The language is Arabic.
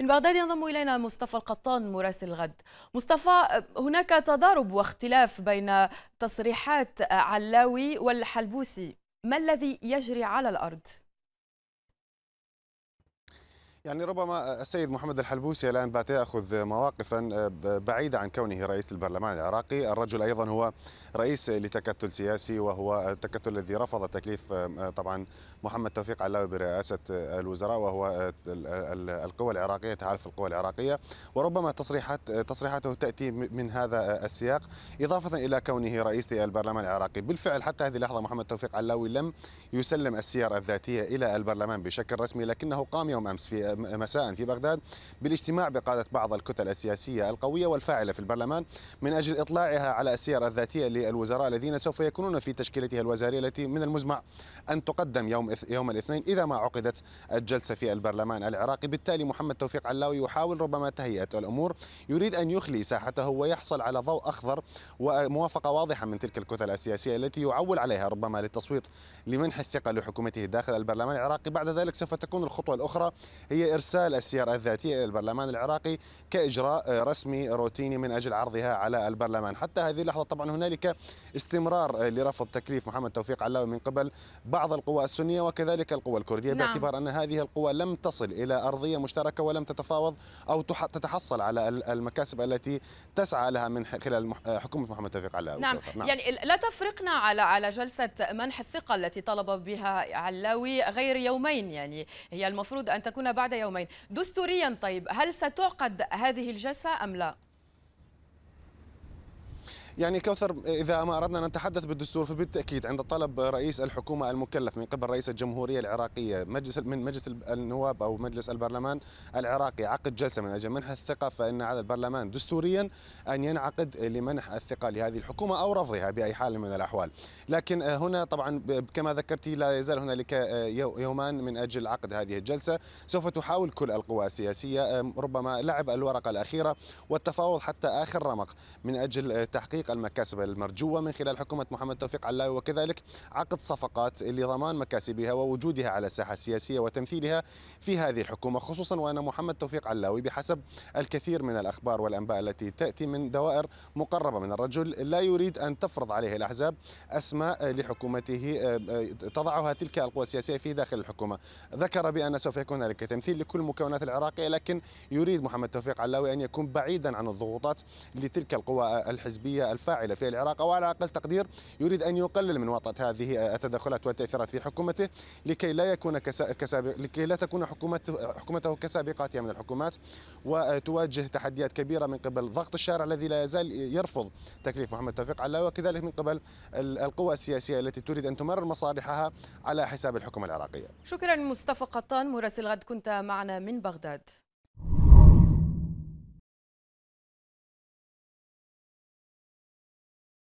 من بغداد ينضم إلينا مصطفى القطان مراسل الغد مصطفى هناك تضارب واختلاف بين تصريحات علاوي والحلبوسي ما الذي يجري على الأرض؟ يعني ربما السيد محمد الحلبوسي الان بات ياخذ مواقفا آه، بعيده عن كونه رئيس البرلمان العراقي، الرجل ايضا هو رئيس لتكتل سياسي وهو التكتل الذي رفض تكليف آه، آه، طبعا محمد توفيق علاوي برئاسه الوزراء وهو القوى العراقيه تعرف القوى العراقيه، وربما تصريحات تصريحاته تاتي من هذا السياق، اضافه الى كونه رئيس للبرلمان العراقي، بالفعل حتى هذه اللحظه محمد توفيق علاوي لم يسلم السير الذاتيه الى البرلمان بشكل رسمي لكنه قام يوم امس في مساء في بغداد بالاجتماع بقادة بعض الكتل السياسية القوية والفاعلة في البرلمان من أجل إطلاعها على السير الذاتية للوزراء الذين سوف يكونون في تشكيلتها الوزارية التي من المزمع أن تقدم يوم يوم الاثنين إذا ما عقدت الجلسة في البرلمان العراقي بالتالي محمد توفيق علاوي يحاول ربما تهيئة الأمور يريد أن يخلي ساحته ويحصل على ضوء أخضر وموافقة واضحة من تلك الكتل السياسية التي يعول عليها ربما للتصويت لمنح الثقة لحكومته داخل البرلمان العراقي بعد ذلك سوف تكون الخطوة الأخرى هي إرسال السيارة الذاتية إلى البرلمان العراقي كإجراء رسمي روتيني من أجل عرضها على البرلمان حتى هذه اللحظة طبعا هنالك استمرار لرفض تكليف محمد توفيق علاوي من قبل بعض القوى السنية وكذلك القوى الكردية نعم. باعتبار أن هذه القوى لم تصل إلى أرضية مشتركة ولم تتفاوض أو تتحصل على المكاسب التي تسعى لها من خلال حكومة محمد توفيق علاوي نعم. نعم يعني لا تفرقنا على على جلسة منح الثقة التي طلب بها علاوي غير يومين يعني هي المفروض أن تكون بعد يومين دستوريا طيب هل ستعقد هذه الجلسة أم لا؟ يعني كوثر إذا ما أردنا أن نتحدث بالدستور فبالتأكيد عند طلب رئيس الحكومة المكلف من قبل رئيس الجمهورية العراقية مجلس من مجلس النواب أو مجلس البرلمان العراقي عقد جلسة من أجل منح الثقة فإن هذا البرلمان دستوريا أن ينعقد لمنح الثقة لهذه الحكومة أو رفضها بأي حال من الأحوال لكن آه، هنا طبعا كما ذكرتي لا يزال هنالك آه، يومان من أجل عقد هذه الجلسة سوف تحاول كل القوى السياسية آه، ربما لعب الورقة الأخيرة والتفاوض حتى آخر رمق من أجل تحقيق تحقيق المكاسب المرجوة من خلال حكومة محمد توفيق علاوي وكذلك عقد صفقات لضمان مكاسبها ووجودها على الساحة السياسية وتمثيلها في هذه الحكومة خصوصا وأن محمد توفيق علاوي بحسب الكثير من الأخبار والأنباء التي تأتي من دوائر مقربة من الرجل لا يريد أن تفرض عليه الأحزاب أسماء لحكومته آه، آه، تضعها تلك القوى السياسية في داخل الحكومة ذكر بأن سوف يكون هنالك تمثيل لكل المكونات العراقية لكن يريد محمد توفيق علاوي أن يكون بعيدا عن الضغوطات لتلك القوى الحزبية الفاعلة في العراق أو على أقل تقدير يريد أن يقلل من وطأة هذه التدخلات والتأثيرات في حكومته لكي لا يكون كسابق لكي لا تكون حكومته حكومته كسابقاتها من الحكومات وتواجه تحديات كبيرة من قبل ضغط الشارع الذي لا يزال يرفض تكليف محمد توفيق علاء وكذلك من قبل القوى السياسية التي تريد أن تمرر مصالحها على حساب الحكومة العراقية شكرا مصطفى قطان مراسل غد كنت معنا من بغداد